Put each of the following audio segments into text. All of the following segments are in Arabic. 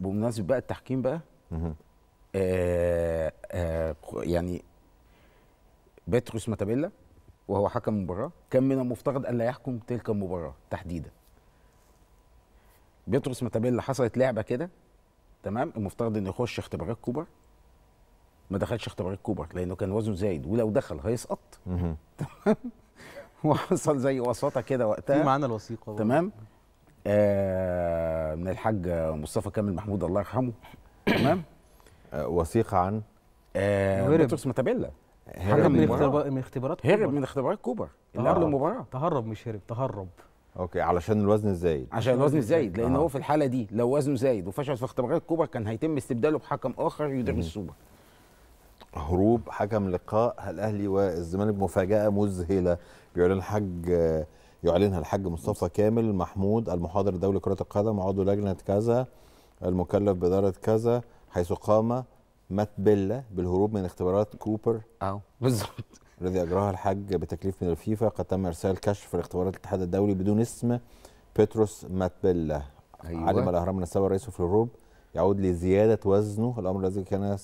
بمناسبه بقى التحكيم بقى آه آه يعني بيتروس ماتابيلا وهو حكم المباراه كان من المفترض الا يحكم تلك المباراه تحديدا بيتروس ماتابيلا حصلت لعبه كده تمام المفترض انه يخش اختبارات كوبر ما دخلش اختبارات كوبر لانه كان وزنه زايد ولو دخل هيسقط تمام وحصل زي وساطه كده وقتها في معانا الوثيقه تمام آه، من الحاج مصطفى كامل محمود الله يرحمه تمام آه، وثيقه عن آه بطرس متابيلا هرب من اختبارات من اختبارات هرب من اختبارات كوبر اللي قبل المباراه تهرب مش هرب تهرب اوكي علشان الوزن الزايد عشان الوزن الزايد لان آه. هو في الحاله دي لو وزنه زايد وفشل في اختبارات كوبر كان هيتم استبداله بحكم اخر يدير السوبر هروب حكم لقاء الاهلي والزمالك مفاجاه مذهله بيقول الحاج يعلنها الحاج مصطفى كامل محمود المحاضر الدولي كرة القدم عضو لجنة كذا المكلف بإدارة كذا حيث قام مات بيلا بالهروب من اختبارات كوبر اه بالظبط الذي أجراها الحاج بتكليف من الفيفا قد تم إرسال كشف في الاختبارات الاتحاد الدولي بدون اسم بيتروس ماتبيلا أيوة. علم الأهرام السبب الرئيس في الهروب يعود لزيادة وزنه الأمر الذي كان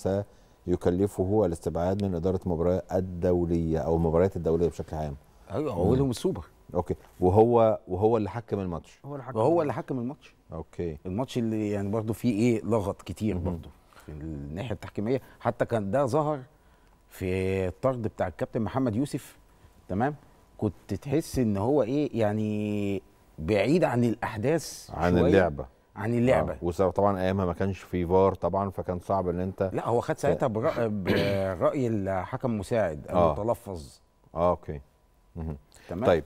سيكلفه الاستبعاد من إدارة المباريات الدولية أو المباريات الدولية بشكل عام أيوة هو السوبر اوكي وهو وهو اللي حكم الماتش هو اللي حكم وهو اللي حكم الماتش اوكي الماتش اللي يعني برضه فيه ايه لغط كتير برضه في الناحيه التحكيميه حتى كان ده ظهر في الطرد بتاع الكابتن محمد يوسف تمام كنت تحس ان هو ايه يعني بعيد عن الاحداث عن اللعبه عن اللعبه آه. وطبعا ايامها ما كانش في فار طبعا فكان صعب ان انت لا هو خد ساعتها برأ... براي الحكم مساعد او آه. تلفظ اه اوكي مه. تمام طيب